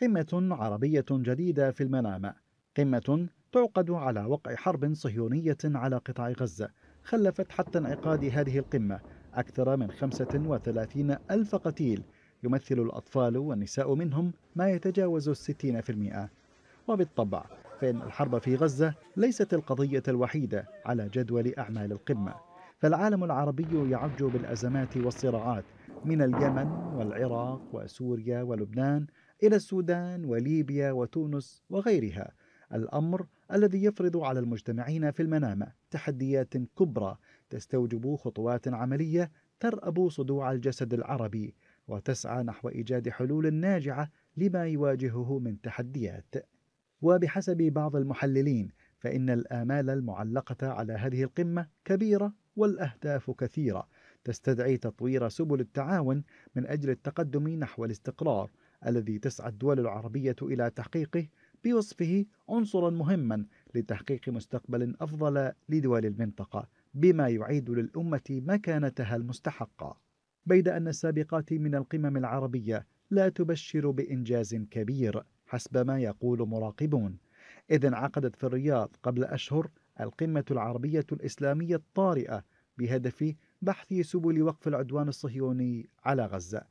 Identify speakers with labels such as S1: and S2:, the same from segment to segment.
S1: قمة عربية جديدة في المنامة قمة تعقد على وقع حرب صهيونية على قطاع غزة خلفت حتى انعقاد هذه القمة أكثر من 35 ألف قتيل يمثل الأطفال والنساء منهم ما يتجاوز الستين في المئة وبالطبع فإن الحرب في غزة ليست القضية الوحيدة على جدول أعمال القمة فالعالم العربي يعج بالأزمات والصراعات من اليمن والعراق وسوريا ولبنان إلى السودان وليبيا وتونس وغيرها الأمر الذي يفرض على المجتمعين في المنامة تحديات كبرى تستوجب خطوات عملية ترأب صدوع الجسد العربي وتسعى نحو إيجاد حلول ناجعة لما يواجهه من تحديات وبحسب بعض المحللين فإن الآمال المعلقة على هذه القمة كبيرة والأهداف كثيرة تستدعي تطوير سبل التعاون من أجل التقدم نحو الاستقرار الذي تسعى الدول العربية إلى تحقيقه بوصفه عنصرا مهما لتحقيق مستقبل أفضل لدول المنطقة بما يعيد للأمة مكانتها المستحقة بيد أن السابقات من القمم العربية لا تبشر بإنجاز كبير حسب ما يقول مراقبون إذ انعقدت في الرياض قبل أشهر القمة العربية الإسلامية الطارئة بهدف بحث سبل وقف العدوان الصهيوني على غزة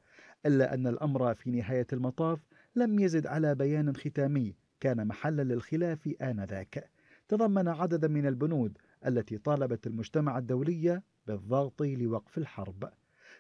S1: إلا أن الأمر في نهاية المطاف لم يزد على بيان ختامي كان محلا للخلاف آنذاك تضمن عددا من البنود التي طالبت المجتمع الدولي بالضغط لوقف الحرب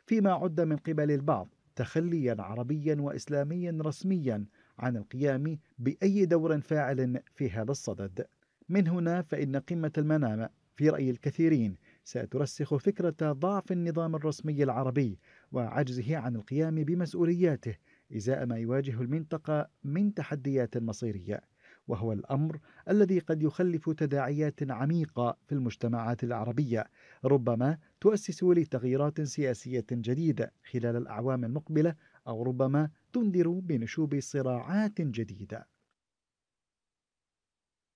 S1: فيما عد من قبل البعض تخليا عربيا واسلاميا رسميا عن القيام باي دور فاعل في هذا الصدد. من هنا فان قمه المنام في راي الكثيرين سترسخ فكرة ضعف النظام الرسمي العربي وعجزه عن القيام بمسؤولياته إزاء ما يواجه المنطقة من تحديات مصيرية، وهو الأمر الذي قد يخلف تداعيات عميقة في المجتمعات العربية، ربما تؤسس لتغييرات سياسية جديدة خلال الأعوام المقبلة، أو ربما تنذر بنشوب صراعات جديدة.